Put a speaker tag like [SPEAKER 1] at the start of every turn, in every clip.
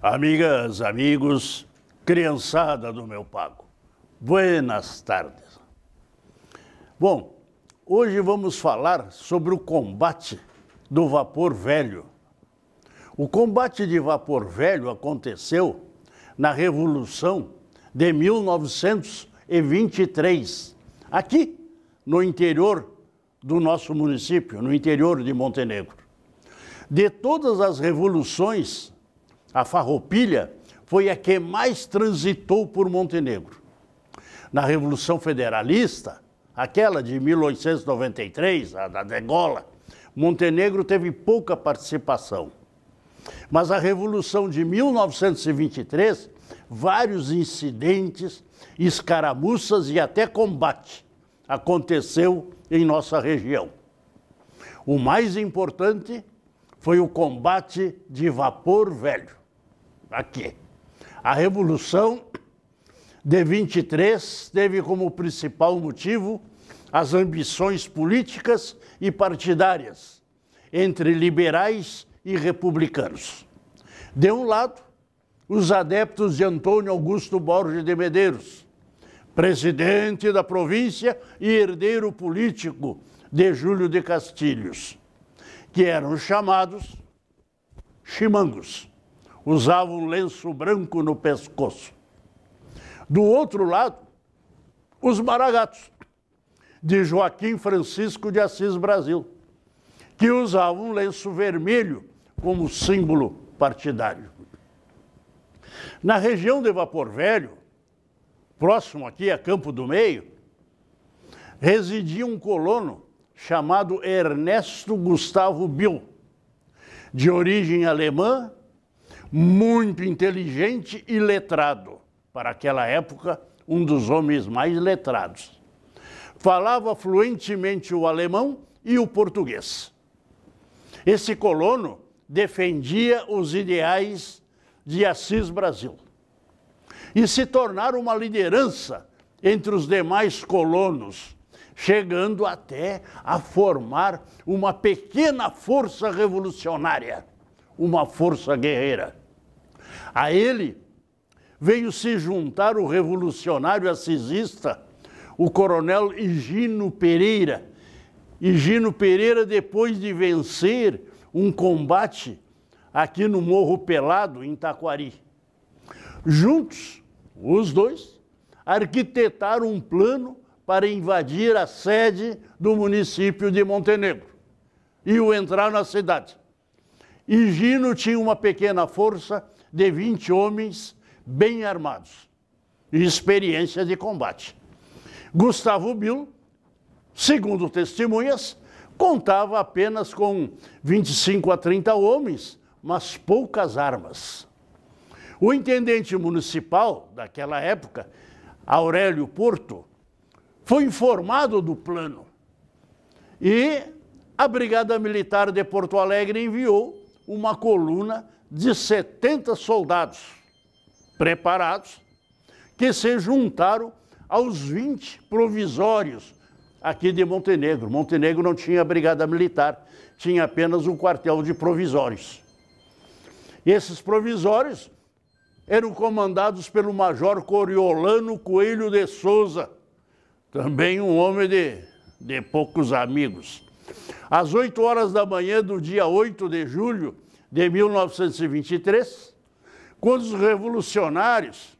[SPEAKER 1] Amigas, amigos, criançada do meu pago, buenas tardes. Bom, hoje vamos falar sobre o combate do vapor velho. O combate de vapor velho aconteceu na Revolução de 1923, aqui no interior do nosso município, no interior de Montenegro. De todas as revoluções a Farroupilha, foi a que mais transitou por Montenegro. Na Revolução Federalista, aquela de 1893, a da degola, Montenegro teve pouca participação. Mas a Revolução de 1923, vários incidentes, escaramuças e até combate aconteceu em nossa região. O mais importante foi o combate de Vapor Velho aqui. A Revolução de 23 teve como principal motivo as ambições políticas e partidárias entre liberais e republicanos. De um lado, os adeptos de Antônio Augusto Borges de Medeiros, presidente da província e herdeiro político de Júlio de Castilhos, que eram chamados chimangos usava um lenço branco no pescoço. Do outro lado, os Maragatos, de Joaquim Francisco de Assis Brasil, que usava um lenço vermelho como símbolo partidário. Na região de Vapor Velho, próximo aqui a Campo do Meio, residia um colono chamado Ernesto Gustavo Bill, de origem alemã muito inteligente e letrado. Para aquela época, um dos homens mais letrados. Falava fluentemente o alemão e o português. Esse colono defendia os ideais de Assis Brasil e se tornar uma liderança entre os demais colonos, chegando até a formar uma pequena força revolucionária, uma força guerreira. A ele veio se juntar o revolucionário assisista, o coronel Higino Pereira. Higino Pereira, depois de vencer um combate aqui no Morro Pelado, em Taquari. Juntos, os dois, arquitetaram um plano para invadir a sede do município de Montenegro e o entrar na cidade. Higino tinha uma pequena força de 20 homens bem armados e experiência de combate. Gustavo Bill, segundo testemunhas, contava apenas com 25 a 30 homens, mas poucas armas. O intendente municipal daquela época, Aurélio Porto, foi informado do plano e a Brigada Militar de Porto Alegre enviou uma coluna de 70 soldados preparados que se juntaram aos 20 provisórios aqui de Montenegro. Montenegro não tinha brigada militar, tinha apenas um quartel de provisórios. Esses provisórios eram comandados pelo major Coriolano Coelho de Souza, também um homem de, de poucos amigos. Às 8 horas da manhã do dia 8 de julho, de 1923, quando os revolucionários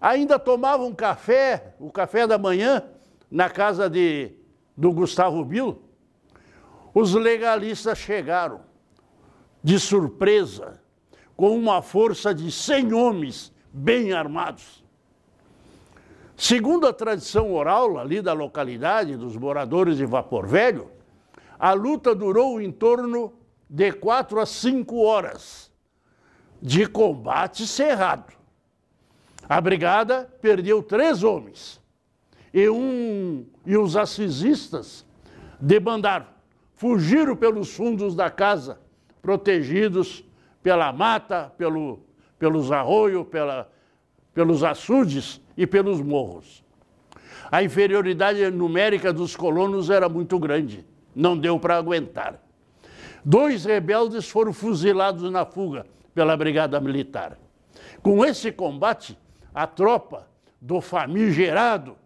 [SPEAKER 1] ainda tomavam café, o café da manhã, na casa de, do Gustavo Bill, os legalistas chegaram de surpresa com uma força de 100 homens bem armados. Segundo a tradição oral ali da localidade, dos moradores de Vapor Velho, a luta durou em torno de quatro a cinco horas de combate cerrado. A brigada perdeu três homens e, um, e os assisistas debandaram, fugiram pelos fundos da casa, protegidos pela mata, pelo, pelos arroios, pela, pelos açudes e pelos morros. A inferioridade numérica dos colonos era muito grande, não deu para aguentar. Dois rebeldes foram fuzilados na fuga pela Brigada Militar. Com esse combate, a tropa do famigerado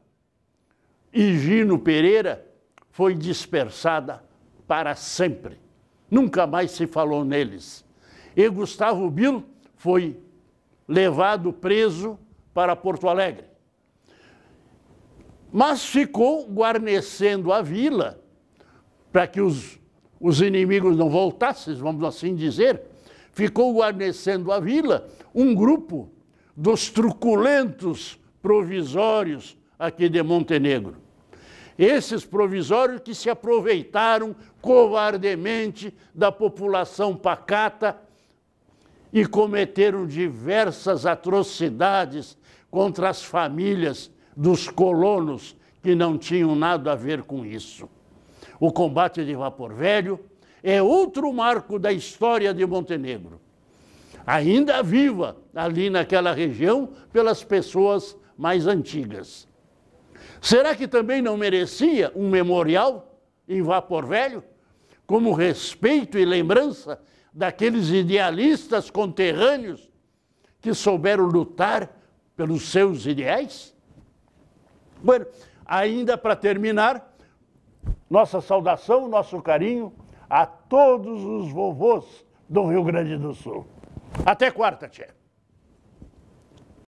[SPEAKER 1] Higino Pereira foi dispersada para sempre. Nunca mais se falou neles. E Gustavo Bilo foi levado preso para Porto Alegre. Mas ficou guarnecendo a vila para que os os inimigos não voltassem, vamos assim dizer, ficou guarnecendo a vila um grupo dos truculentos provisórios aqui de Montenegro. Esses provisórios que se aproveitaram covardemente da população pacata e cometeram diversas atrocidades contra as famílias dos colonos que não tinham nada a ver com isso o combate de Vapor Velho, é outro marco da história de Montenegro. Ainda viva ali naquela região pelas pessoas mais antigas. Será que também não merecia um memorial em Vapor Velho, como respeito e lembrança daqueles idealistas conterrâneos que souberam lutar pelos seus ideais? Bueno, ainda para terminar, nossa saudação, nosso carinho a todos os vovôs do Rio Grande do Sul. Até quarta, Tchê.